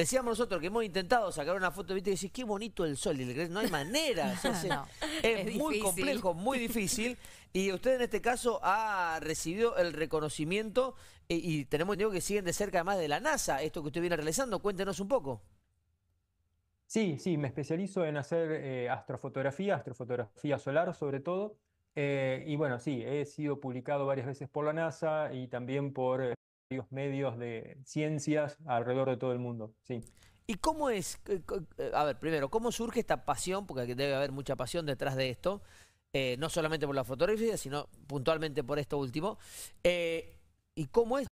Decíamos nosotros que hemos intentado sacar una foto, ¿viste? y decís, qué bonito el sol, y le crees, no hay manera. es, muy complejo, muy difícil. Y usted en este caso ha recibido el reconocimiento eh, y tenemos digo que siguen de cerca además de la NASA, esto que usted viene realizando. Cuéntenos un poco. Sí, sí, me especializo en hacer eh, astrofotografía, astrofotografía solar sobre todo. Eh, y bueno, sí, he sido publicado varias veces por la NASA y también por medios de ciencias alrededor de todo el mundo. Sí. ¿Y cómo es, eh, eh, a ver, primero, cómo surge esta pasión, porque debe haber mucha pasión detrás de esto, eh, no solamente por la fotografía, sino puntualmente por esto último, ¿y cómo es?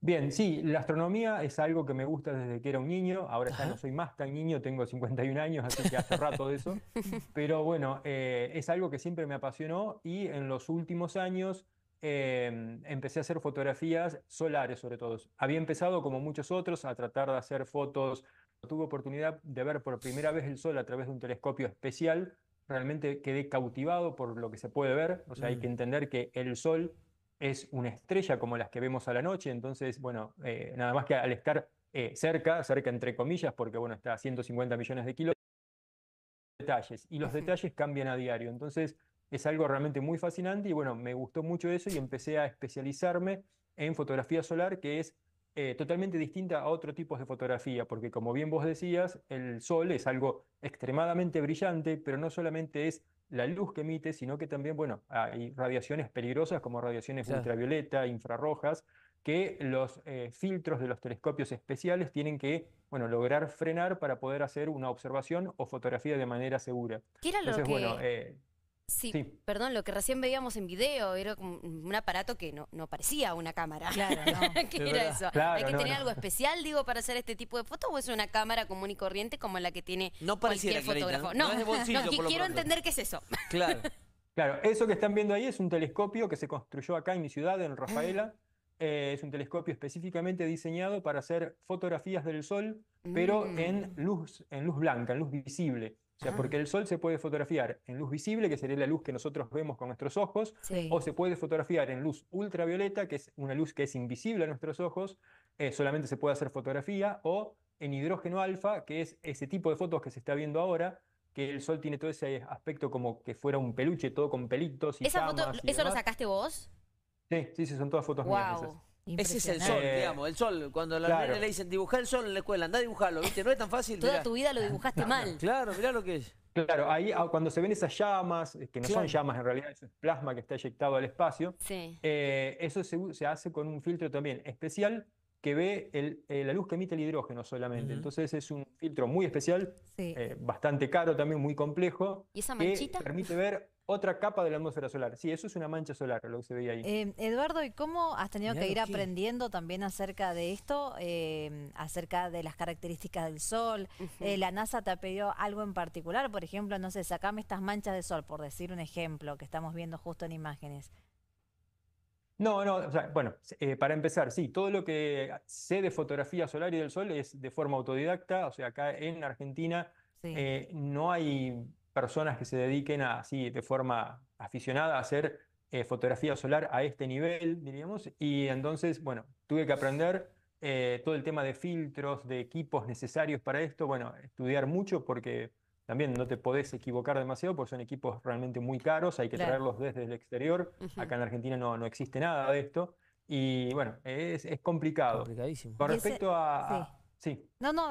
Bien, sí, la astronomía es algo que me gusta desde que era un niño, ahora ya no soy más tan niño, tengo 51 años, así que hace rato de eso, pero bueno, es algo que siempre me apasionó y en los últimos años Em, empecé a hacer fotografías solares sobre todo. Había empezado, como muchos otros, a tratar de hacer fotos. Tuve oportunidad de ver por primera vez el sol a través de un telescopio especial. Realmente quedé cautivado por lo que se puede ver. O sea, hay que mm. entender que el sol es una estrella como las que vemos a la noche. Entonces, bueno, eh, nada más que al estar eh, cerca, cerca entre comillas, porque bueno, está a 150 millones de kilómetros, detalles. Y los detalles cambian a diario. Entonces, es algo realmente muy fascinante y bueno, me gustó mucho eso y empecé a especializarme en fotografía solar, que es eh, totalmente distinta a otros tipos de fotografía, porque como bien vos decías, el sol es algo extremadamente brillante, pero no solamente es la luz que emite, sino que también, bueno, hay radiaciones peligrosas como radiaciones ultravioleta, infrarrojas, que los eh, filtros de los telescopios especiales tienen que, bueno, lograr frenar para poder hacer una observación o fotografía de manera segura. bueno, eh, Sí, perdón, lo que recién veíamos en video era un aparato que no, no parecía una cámara. Claro, no. ¿Qué era eso? ¿Hay que tener algo especial, digo, para hacer este tipo de fotos o es una cámara común y corriente como la que tiene cualquier fotógrafo? no, es de quiero entender qué es eso. Claro. claro, eso que están viendo ahí es un telescopio que se construyó acá en mi ciudad, en Rafaela. Eh, es un telescopio específicamente diseñado para hacer fotografías del sol, pero mm. en, luz, en luz blanca, en luz visible. O sea, porque ah. el Sol se puede fotografiar en luz visible, que sería la luz que nosotros vemos con nuestros ojos, o se puede fotografiar en luz ultravioleta, que es una luz que es invisible a nuestros ojos, eh, solamente se puede hacer fotografía, o en hidrógeno alfa, que es ese tipo de fotos que se está viendo ahora, que el Sol tiene todo ese aspecto como que fuera un peluche, todo con pelitos y ¿Esa ¿Eso lo sacaste vos? Sí, sí, son todas fotos mías. Esas. Ese es el sol, eh, digamos, el sol. Cuando a los gente le dicen dibujar el sol en la escuela, anda a dibujarlo, ¿viste? No es tan fácil. Toda tu vida lo dibujaste mal. Claro, mirá lo que es. Claro, ahí ah, cuando se ven esas llamas, eh, que no son llamas en realidad, es plasma que está eyectado al espacio, eh, eso se, hace con un filtro también especial que ve la luz que emite el hidrógeno solamente. Entonces es un filtro muy especial, bastante caro también, muy complejo. ¿Y esa manchita? permite ver otra capa de la atmósfera solar. Sí, eso es una mancha solar, lo que se veía ahí. Eh, Eduardo, ¿y cómo has tenido que ir aprendiendo también acerca de esto, eh, acerca de las características del sol? Eh, ¿La NASA te ha pedido algo en particular? Por ejemplo, no sé, sacame estas manchas de sol, por decir un ejemplo que estamos viendo justo en imágenes. No, no, o sea, bueno, para empezar, sí, todo lo que sé de fotografía solar y del sol es de forma autodidacta, o sea, acá en Argentina no hay personas que se dediquen así de forma aficionada a hacer eh, fotografía solar a este nivel, diríamos, y entonces, bueno, tuve que aprender eh, todo el tema de filtros, de equipos necesarios para esto, bueno, estudiar mucho porque también no te podés equivocar demasiado porque son equipos realmente muy caros, hay que traerlos desde el exterior, acá en Argentina no, no existe nada de esto, y bueno, es, es complicado. Complicadísimo. Con respecto a... No, no,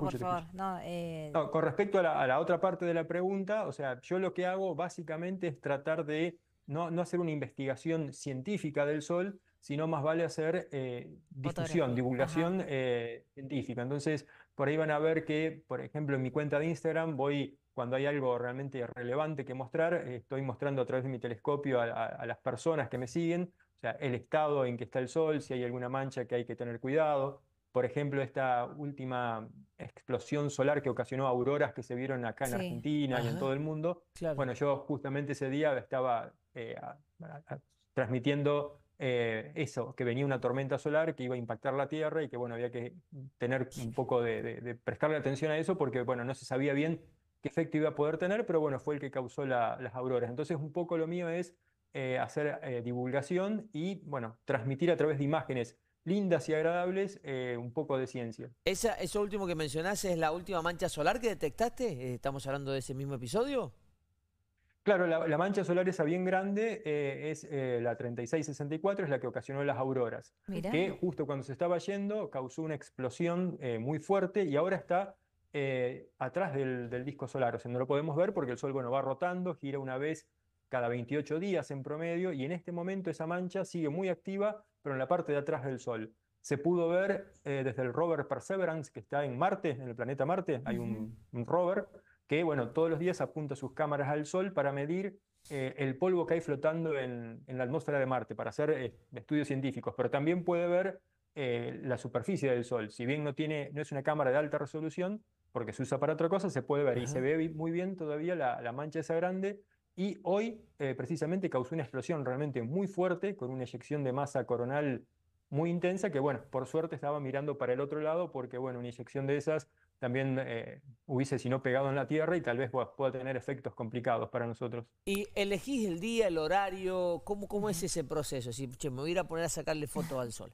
por favor. Eh, con respecto a la, otra parte de la pregunta, o sea, yo lo que hago básicamente es tratar de no, no hacer una investigación científica del Sol, sino más vale hacer eh, discusión, divulgación eh, científica. Entonces, por ahí van a ver que, por ejemplo, en mi cuenta de Instagram voy, cuando hay algo realmente relevante que mostrar, estoy mostrando a través de mi telescopio a, las personas que me siguen, o sea, el estado en que está el Sol, si hay alguna mancha que hay que tener cuidado por ejemplo, esta última explosión solar que ocasionó auroras que se vieron acá en Argentina y en todo el mundo. Bueno, yo justamente ese día estaba eh, transmitiendo eh, eso, que venía una tormenta solar que iba a impactar la Tierra y que bueno, había que tener un poco de, prestarle atención a eso porque bueno, no se sabía bien qué efecto iba a poder tener, pero bueno, fue el que causó las auroras. Entonces, un poco lo mío es eh, hacer divulgación y bueno, transmitir a través de imágenes lindas y agradables, eh, un poco de ciencia. ¿Esa, ¿Eso último que mencionaste es la última mancha solar que detectaste? Eh, ¿Estamos hablando de ese mismo episodio? Claro, la, mancha solar esa bien grande eh, es la 3664, es la que ocasionó las auroras, que justo cuando se estaba yendo causó una explosión muy fuerte y ahora está atrás del, disco solar, o sea, no lo podemos ver porque el Sol bueno, va rotando, gira una vez cada 28 días en promedio y en este momento esa mancha sigue muy activa pero en la parte de atrás del Sol. Se pudo ver eh, desde el rover Perseverance, que está en Marte, en el planeta Marte, hay un, rover que, bueno, todos los días apunta sus cámaras al Sol para medir eh, el polvo que hay flotando en, la atmósfera de Marte, para hacer eh, estudios científicos, pero también puede ver la superficie del Sol. Si bien no, tiene, no es una cámara de alta resolución, porque se usa para otra cosa, se puede ver y se ve muy bien todavía la, la mancha esa grande y hoy eh, precisamente causó una explosión realmente muy fuerte con una eyección de masa coronal muy intensa que bueno, por suerte estaba mirando para el otro lado porque bueno, una eyección de esas también eh, hubiese si no pegado en la tierra y tal vez pueda, tener efectos complicados para nosotros. ¿Y elegís el día, el horario? ¿Cómo, cómo es ese proceso? Si me voy a poner a sacarle fotos al sol.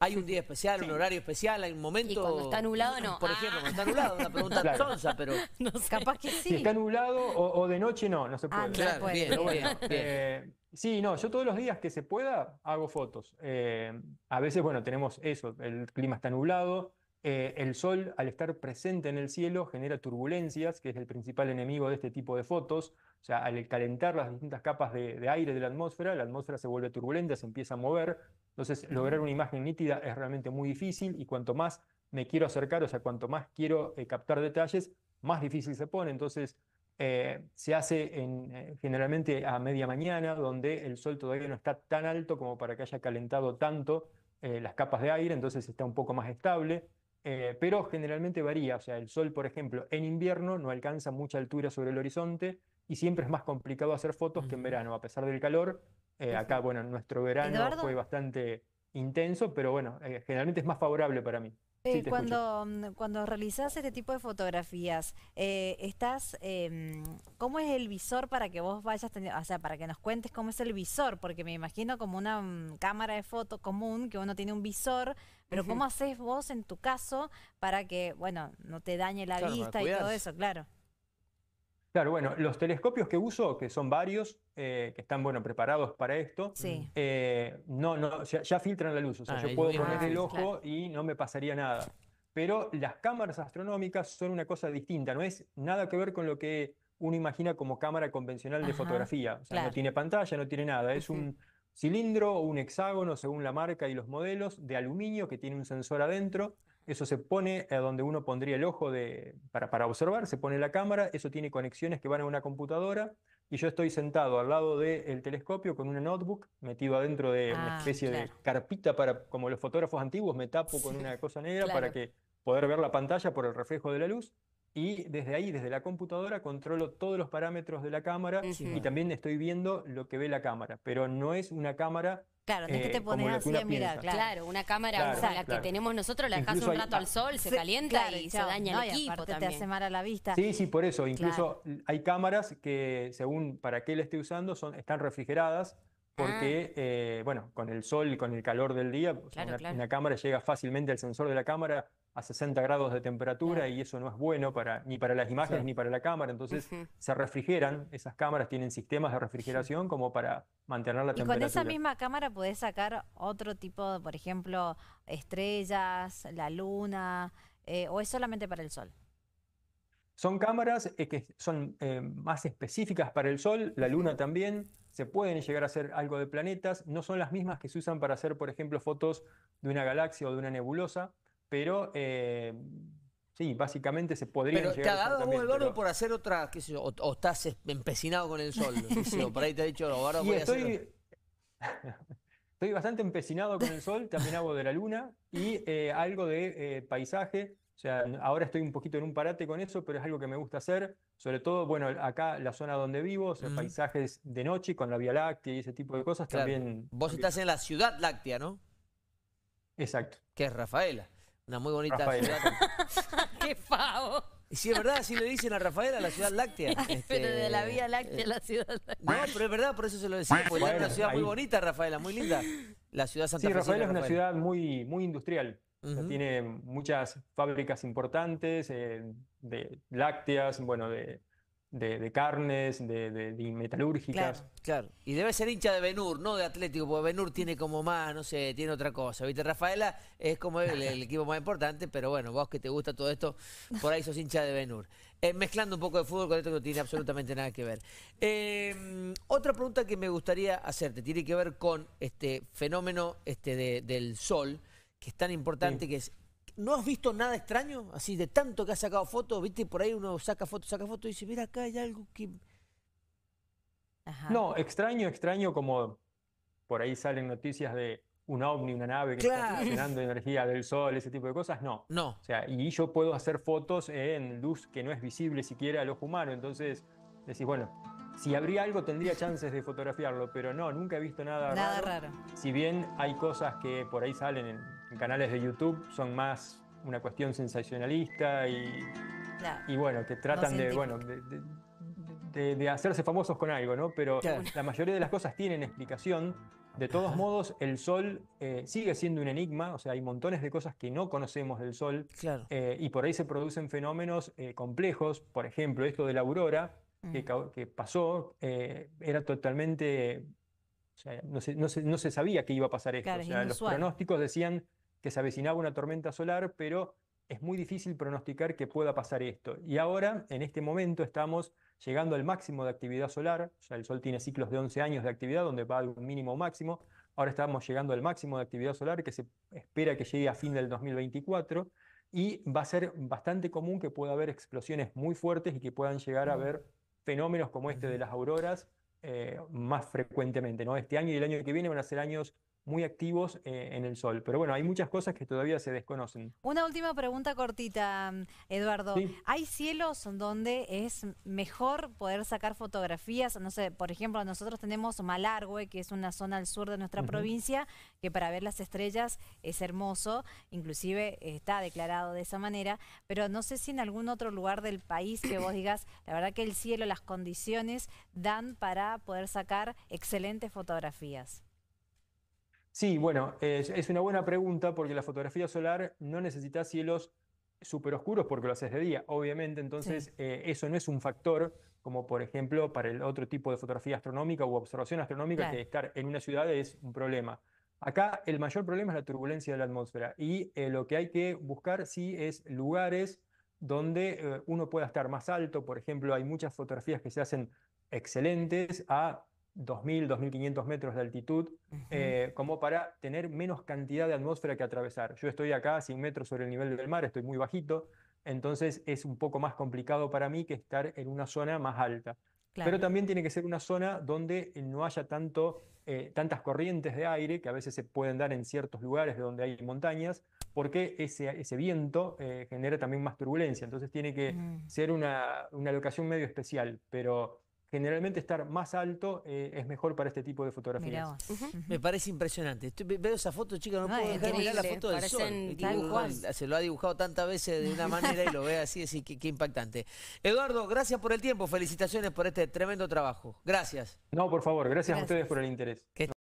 Hay un día especial, un horario especial, hay un momento. Y cuando está nublado, no. Por ejemplo, cuando está ah. nublado, una pregunta tonsa, pero. Capaz que sí. Si está nublado o, de noche, no, no se puede. Ah, sí, no, yo todos los días que se pueda hago fotos. Eh, a veces, bueno, tenemos eso, el clima está nublado, eh, el sol, al estar presente en el cielo, genera turbulencias, que es el principal enemigo de este tipo de fotos. O sea, al calentar las distintas capas de, de, aire de la atmósfera, la atmósfera se vuelve turbulenta, se empieza a mover, entonces, lograr una imagen nítida es realmente muy difícil y cuanto más me quiero acercar, o sea, cuanto más quiero eh, captar detalles, más difícil se pone. Entonces, eh, se hace en, eh, generalmente a media mañana, donde el sol todavía no está tan alto como para que haya calentado tanto las capas de aire, entonces está un poco más estable, pero generalmente varía. O sea, el sol, por ejemplo, en invierno no alcanza mucha altura sobre el horizonte y siempre es más complicado hacer fotos que en verano, a pesar del calor, eh, acá, bueno, nuestro verano fue bastante intenso, pero bueno, eh, generalmente es más favorable para mí. Eh, cuando, mm, cuando realizás este tipo de fotografías, estás, em, ¿cómo es el visor para que vos vayas, o sea, para que nos cuentes cómo es el visor? Porque me imagino como una mm, cámara de foto común, que uno tiene un visor, pero ¿cómo haces vos en tu caso para que, bueno, no te dañe la vista y todo eso? Claro. Claro, bueno, los telescopios que uso, que son varios, eh, que están bueno preparados para esto, eh, no, no, ya, filtran la luz. O sea, ah, yo puedo poner el ojo y no me pasaría nada. Pero las cámaras astronómicas son una cosa distinta, no es nada que ver con lo que uno imagina como cámara convencional de fotografía. O sea, no tiene pantalla, no tiene nada. Es un cilindro o un hexágono, según la marca y los modelos, de aluminio que tiene un sensor adentro eso se pone a donde uno pondría el ojo de, para, para observar, se pone la cámara, eso tiene conexiones que van a una computadora y yo estoy sentado al lado del telescopio con un notebook metido adentro de una ah, especie de carpita para, como los fotógrafos antiguos, me tapo con una cosa negra para que poder ver la pantalla por el reflejo de la luz y desde ahí, desde la computadora, controlo todos los parámetros de la cámara y también estoy viendo lo que ve la cámara, pero no es una cámara Claro, no que te eh, pones así a mirar, claro. una cámara la que tenemos nosotros la dejas un rato al sol, se, calienta y se daña el equipo también. te hace mal la vista. Sí, sí, por eso, incluso hay cámaras que según para qué la esté usando son están refrigeradas, Ah. porque, eh, bueno, con el sol y con el calor del día, una, cámara llega fácilmente al sensor de la cámara a 60 grados de temperatura y eso no es bueno para, ni para las imágenes ni para la cámara. Entonces se refrigeran, esas cámaras tienen sistemas de refrigeración como para mantener la temperatura. Y con esa misma cámara podés sacar otro tipo, por ejemplo, estrellas, la luna, eh, o es solamente para el sol. Son cámaras eh, que son eh, más específicas para el Sol, la Luna también, se pueden llegar a hacer algo de planetas, no son las mismas que se usan para hacer, por ejemplo, fotos de una galaxia o de una nebulosa, pero eh, sí, básicamente se podrían llegar te ha dado a vos Eduardo, por hacer otra, qué o, estás empecinado con el Sol, por ahí te ha dicho, ahora voy estoy... estoy bastante empecinado con el Sol, también hago de la Luna y algo de paisaje o sea, ahora estoy un poquito en un parate con eso, pero es algo que me gusta hacer. Sobre todo, bueno, acá la zona donde vivo, los paisajes de noche con la Vía Láctea y ese tipo de cosas también. Vos estás en la ciudad láctea, ¿no? Exacto. Que es Rafaela. Una muy bonita ciudad. ¡Qué pavo! Si es verdad, así le dicen a Rafaela, la ciudad láctea. Pero este, de la Vía Láctea la eh, ciudad láctea. No, pero es verdad, por eso se lo decía. Porque es una ciudad muy bonita, Rafaela, muy linda. La ciudad Santa Sí, Rafaela es una ciudad muy, muy industrial. Tiene muchas fábricas importantes eh, de lácteas, bueno, de, carnes, de, metalúrgicas. Claro, Y debe ser hincha de Benur, no de Atlético, porque Benur tiene como más, no sé, tiene otra cosa. ¿Viste? Rafaela es como el, equipo más importante, pero bueno, vos que te gusta todo esto, por ahí sos hincha de Benur. Eh, mezclando un poco de fútbol con esto que no tiene absolutamente nada que ver. Em, otra pregunta que me gustaría hacerte tiene que ver con este fenómeno este del sol que es tan importante, que es... ¿No has visto nada extraño? Así de tanto que has sacado fotos, viste, por ahí uno saca fotos, saca fotos y dice, mira, acá hay algo que... No, extraño, extraño como por ahí salen noticias de un ovni, una nave que está funcionando energía del sol, ese tipo de cosas, no. No. O sea, y yo puedo hacer fotos en luz que no es visible siquiera al ojo humano, entonces decís, bueno, si habría algo tendría chances de fotografiarlo, pero no, nunca he visto nada, raro. Si bien hay cosas que por ahí salen en, canales de YouTube, son más una cuestión sensacionalista y, y bueno, que tratan de, bueno, de, hacerse famosos con algo, ¿no? Pero la mayoría de las cosas tienen explicación. De todos modos, el Sol eh, sigue siendo un enigma, o sea, hay montones de cosas que no conocemos del Sol eh, y por ahí se producen fenómenos eh, complejos, por ejemplo, esto de la aurora, Mm. que, pasó eh, era totalmente, no, se, sabía que iba a pasar esto. los pronósticos decían que se avecinaba una tormenta solar, pero es muy difícil pronosticar que pueda pasar esto. Y ahora, en este momento, estamos llegando al máximo de actividad solar, el Sol tiene ciclos de 11 años de actividad donde va al un mínimo máximo, ahora estamos llegando al máximo de actividad solar que se espera que llegue a fin del 2024 y va a ser bastante común que pueda haber explosiones muy fuertes y que puedan llegar a mm. haber fenómenos como este de las auroras eh, más frecuentemente. ¿no? Este año y el año que viene van a ser años muy activos eh, en el sol. Pero bueno, hay muchas cosas que todavía se desconocen. Una última pregunta cortita, mm, Eduardo. ¿Hay cielos donde es mejor poder sacar fotografías? No sé, por ejemplo, nosotros tenemos Malargue, que es una zona al sur de nuestra provincia, que para ver las estrellas es hermoso, inclusive está declarado de esa manera, pero no sé si en algún otro lugar del país que vos digas, la verdad que el cielo, las condiciones dan para poder sacar excelentes fotografías. Sí, bueno, es una buena pregunta porque la fotografía solar no necesita cielos súper oscuros porque lo haces de día, obviamente, entonces eh, eso no es un factor como por ejemplo para el otro tipo de fotografía astronómica u observación astronómica que estar en una ciudad es un problema. Acá el mayor problema es la turbulencia de la atmósfera y eh, lo que hay que buscar sí es lugares donde eh, uno pueda estar más alto, por ejemplo, hay muchas fotografías que se hacen excelentes a 2.000, 2.500 metros de altitud, eh, como para tener menos cantidad de atmósfera que atravesar. Yo estoy acá 100 metros sobre el nivel del mar, estoy muy bajito, entonces es un poco más complicado para mí que estar en una zona más alta. Pero también tiene que ser una zona donde eh, no haya tanto, eh, tantas corrientes de aire, que a veces se pueden dar en ciertos lugares donde hay montañas, porque ese, ese viento genera también más turbulencia. Entonces tiene que ser una, una, locación medio especial, pero generalmente estar más alto eh, es mejor para este tipo de fotografías. Me parece impresionante. veo esa foto, chica, no, puedo dejar de mirar la foto del sol. Este se lo ha dibujado tantas veces de una manera y lo ve así, así que qué impactante. Eduardo, gracias por el tiempo, felicitaciones por este tremendo trabajo. Gracias. No, por favor, gracias, a ustedes por el interés.